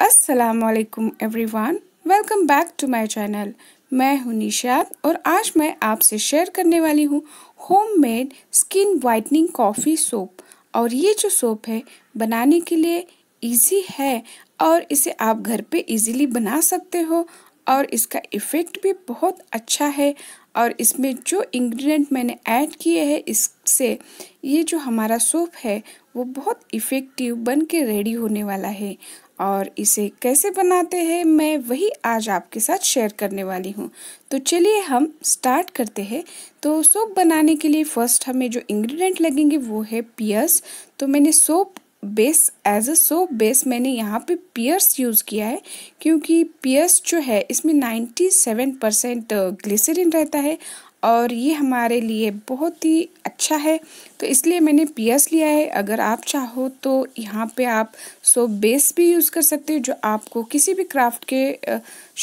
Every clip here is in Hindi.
असलकुम वन welcome back to my channel मैं हूं निशात और आज मैं आपसे शेयर करने वाली हूं homemade skin whitening coffee soap और ये जो सोप है बनाने के लिए इजी है और इसे आप घर पे इजीली बना सकते हो और इसका इफ़ेक्ट भी बहुत अच्छा है और इसमें जो इंग्रेडिएंट मैंने ऐड किए हैं इससे ये जो हमारा सोप है वो बहुत इफ़ेक्टिव बन के रेडी होने वाला है और इसे कैसे बनाते हैं मैं वही आज आपके साथ शेयर करने वाली हूँ तो चलिए हम स्टार्ट करते हैं तो सोप बनाने के लिए फ़र्स्ट हमें जो इंग्रेडिएंट लगेंगे वो है पियर्स तो मैंने soap base as a soap base मैंने यहाँ पे पियर्स यूज़ किया है क्योंकि पियर्स जो है इसमें 97 परसेंट ग्लिसरीन रहता है और ये हमारे लिए बहुत ही अच्छा है तो इसलिए मैंने पीएस लिया है अगर आप चाहो तो यहाँ पे आप सो बेस भी यूज़ कर सकते हो जो आपको किसी भी क्राफ्ट के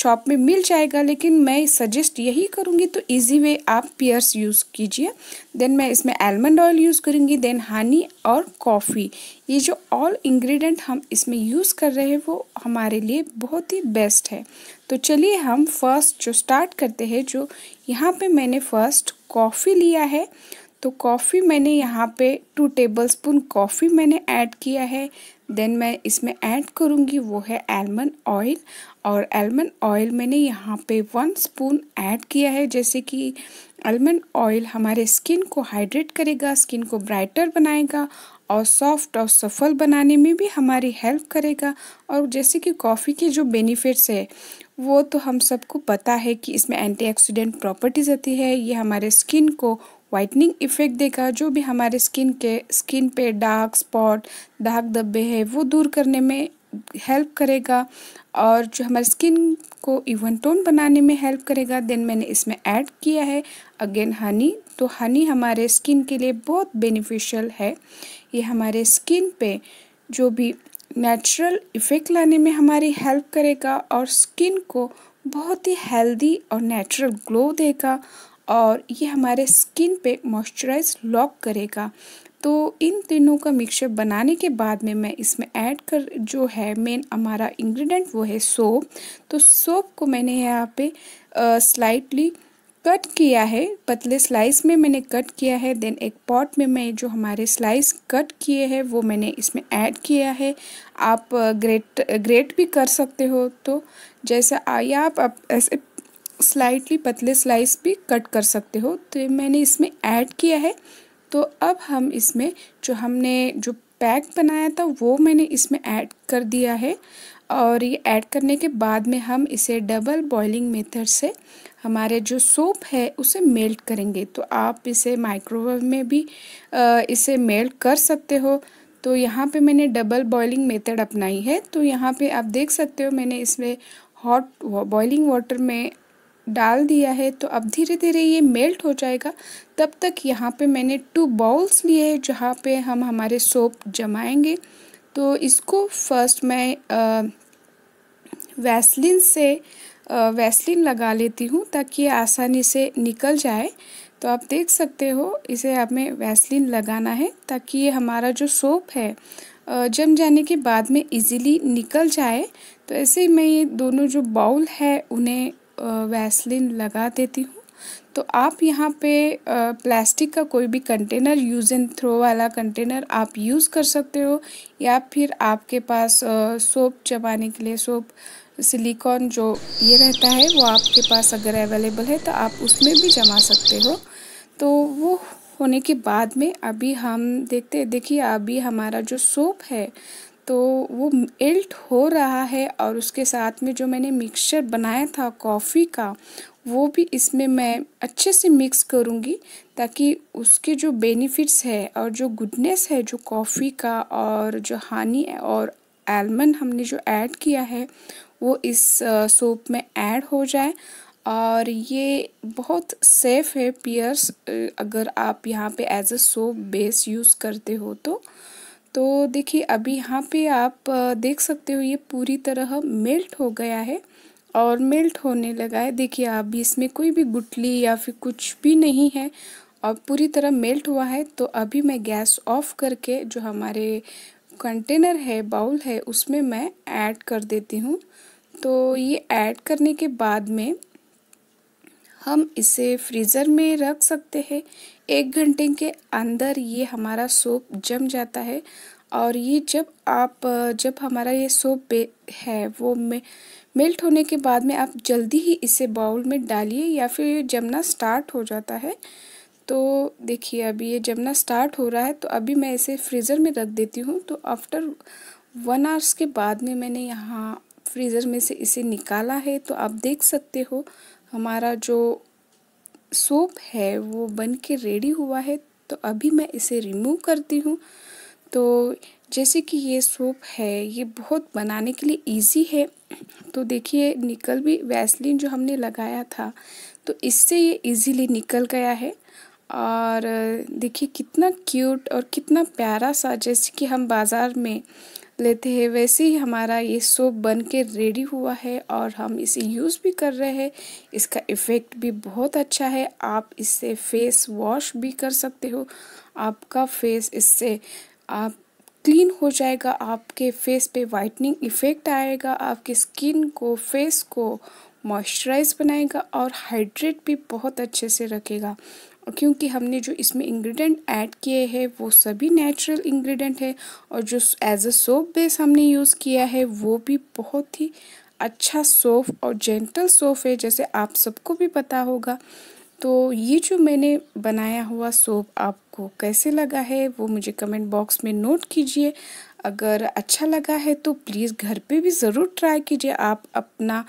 शॉप में मिल जाएगा लेकिन मैं सजेस्ट यही करूँगी तो इजी वे आप पियर्स यूज़ कीजिए देन मैं इसमें आलमंड ऑयल यूज़ करूँगी देन हनी और कॉफ़ी ये जो ऑल इंग्रेडिएंट हम इसमें यूज़ कर रहे हैं वो हमारे लिए बहुत ही बेस्ट है तो चलिए हम फर्स्ट जो स्टार्ट करते हैं जो यहाँ पे मैंने फर्स्ट कॉफ़ी लिया है तो कॉफ़ी मैंने यहाँ पे टू टेबल स्पून कॉफ़ी मैंने ऐड किया है देन मैं इसमें ऐड करूँगी वो है आलमंड ऑयल और एलमंड ऑयल मैंने यहाँ पे वन स्पून ऐड किया है जैसे कि आलमंड ऑयल हमारे स्किन को हाइड्रेट करेगा स्किन को ब्राइटर बनाएगा और सॉफ्ट और सफल बनाने में भी हमारी हेल्प करेगा और जैसे कि कॉफ़ी के जो बेनिफिट्स है वो तो हम सबको पता है कि इसमें एंटीऑक्सीडेंट प्रॉपर्टीज़ आती है ये हमारे स्किन को वाइटनिंग इफ़ेक्ट देगा जो भी हमारे स्किन के स्किन पे डार्क स्पॉट दाग धब्बे है वो दूर करने में हेल्प करेगा और जो हमारे स्किन को इवन टोन बनाने में हेल्प करेगा देन मैंने इसमें ऐड किया है अगेन हनी तो हनी हमारे स्किन के लिए बहुत बेनिफिशियल है ये हमारे स्किन पे जो भी नेचुरल इफ़ेक्ट लाने में हमारी हेल्प करेगा और स्किन को बहुत ही हेल्दी और नेचुरल ग्लो देगा और ये हमारे स्किन पे मॉइस्चराइज लॉक करेगा तो इन तीनों का मिक्सचर बनाने के बाद में मैं इसमें ऐड कर जो है मेन हमारा इंग्रेडिएंट वो है सोप तो सोप को मैंने यहाँ पे स्लाइटली कट किया है पतले स्लाइस में मैंने कट किया है देन एक पॉट में मैं जो हमारे स्लाइस कट किए हैं वो मैंने इसमें ऐड किया है आप ग्रेट ग्रेट भी कर सकते हो तो जैसा या आप, आप ऐसे स्लाइटली पतले स्लाइस भी कट कर सकते हो तो मैंने इसमें ऐड किया है तो अब हम इसमें जो हमने जो पैक बनाया था वो मैंने इसमें ऐड कर दिया है और ये ऐड करने के बाद में हम इसे डबल बॉइलिंग मेथड से हमारे जो सोप है उसे मेल्ट करेंगे तो आप इसे माइक्रोवेव में भी इसे मेल्ट कर सकते हो तो यहाँ पे मैंने डबल बॉइलिंग मेथड अपनाई है तो यहाँ पे आप देख सकते हो मैंने इसमें हॉट बॉइलिंग वाटर में डाल दिया है तो अब धीरे धीरे ये मेल्ट हो जाएगा तब तक यहाँ पे मैंने टू बाउल्स लिए हैं जहाँ पे हम हमारे सोप जमाएंगे तो इसको फर्स्ट मैं वैसलिन से वैसलिन लगा लेती हूँ ताकि ये आसानी से निकल जाए तो आप देख सकते हो इसे हमें वैसलिन लगाना है ताकि ये हमारा जो सोप है जम जाने के बाद में इजीली निकल जाए तो ऐसे ही मैं ये दोनों जो बाउल है उन्हें वैसलिन लगा देती हूँ तो आप यहाँ पे प्लास्टिक का कोई भी कंटेनर यूज़ एंड थ्रो वाला कंटेनर आप यूज़ कर सकते हो या फिर आपके पास सोप जमाने के लिए सोप सिलिकॉन जो ये रहता है वो आपके पास अगर अवेलेबल है तो आप उसमें भी जमा सकते हो तो वो होने के बाद में अभी हम देखते देखिए अभी हमारा जो सोप है तो वो एल्ट हो रहा है और उसके साथ में जो मैंने मिक्सचर बनाया था कॉफ़ी का वो भी इसमें मैं अच्छे से मिक्स करूँगी ताकि उसके जो बेनिफिट्स है और जो गुडनेस है जो कॉफ़ी का और जो हानि और आलमंड हमने जो ऐड किया है वो इस सोप में ऐड हो जाए और ये बहुत सेफ़ है पियर्स अगर आप यहाँ पे as a soap base use करते हो तो तो देखिए अभी यहाँ पे आप देख सकते हो ये पूरी तरह मेल्ट हो गया है और मेल्ट होने लगा है देखिए अभी इसमें कोई भी गुटली या फिर कुछ भी नहीं है और पूरी तरह मेल्ट हुआ है तो अभी मैं गैस ऑफ करके जो हमारे कंटेनर है बाउल है उसमें मैं ऐड कर देती हूँ तो ये ऐड करने के बाद में हम इसे फ्रीज़र में रख सकते हैं एक घंटे के अंदर ये हमारा सोप जम जाता है और ये जब आप जब हमारा ये सोप है वो में मेल्ट होने के बाद में आप जल्दी ही इसे बाउल में डालिए या फिर जमना स्टार्ट हो जाता है तो देखिए अभी ये जमना स्टार्ट हो रहा है तो अभी मैं इसे फ्रीज़र में रख देती हूँ तो आफ्टर वन आवर्स के बाद में मैंने यहाँ फ्रीज़र में से इसे निकाला है तो आप देख सकते हो हमारा जो सोप है वो बन के रेडी हुआ है तो अभी मैं इसे रिमूव करती हूँ तो जैसे कि ये सोप है ये बहुत बनाने के लिए इजी है तो देखिए निकल भी वैसलिन जो हमने लगाया था तो इससे ये इजीली निकल गया है और देखिए कितना क्यूट और कितना प्यारा सा जैसे कि हम बाज़ार में लेते हैं वैसे ही हमारा ये सोप बन के रेडी हुआ है और हम इसे यूज़ भी कर रहे हैं इसका इफ़ेक्ट भी बहुत अच्छा है आप इससे फेस वॉश भी कर सकते हो आपका फेस इससे आप क्लीन हो जाएगा आपके फेस पे वाइटनिंग इफ़ेक्ट आएगा आपके स्किन को फेस को मॉइस्चराइज बनाएगा और हाइड्रेट भी बहुत अच्छे से रखेगा क्योंकि हमने जो इसमें इंग्रेडिएंट ऐड किए हैं वो सभी नेचुरल इंग्रेडिएंट है और जो एज अ सोप बेस हमने यूज़ किया है वो भी बहुत ही अच्छा सोप और जेंटल सोप है जैसे आप सबको भी पता होगा तो ये जो मैंने बनाया हुआ सोप आपको कैसे लगा है वो मुझे कमेंट बॉक्स में नोट कीजिए अगर अच्छा लगा है तो प्लीज़ घर पे भी ज़रूर ट्राई कीजिए आप अपना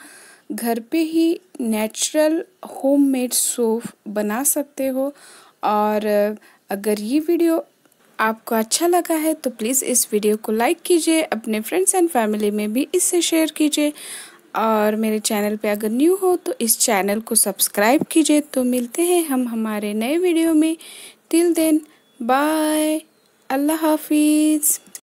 घर पे ही नेचुरल होममेड सूप बना सकते हो और अगर ये वीडियो आपको अच्छा लगा है तो प्लीज़ इस वीडियो को लाइक कीजिए अपने फ्रेंड्स एंड फैमिली में भी इससे शेयर कीजिए और मेरे चैनल पे अगर न्यू हो तो इस चैनल को सब्सक्राइब कीजिए तो मिलते हैं हम हमारे नए वीडियो में टिल देन बाय अल्लाह हाफिज़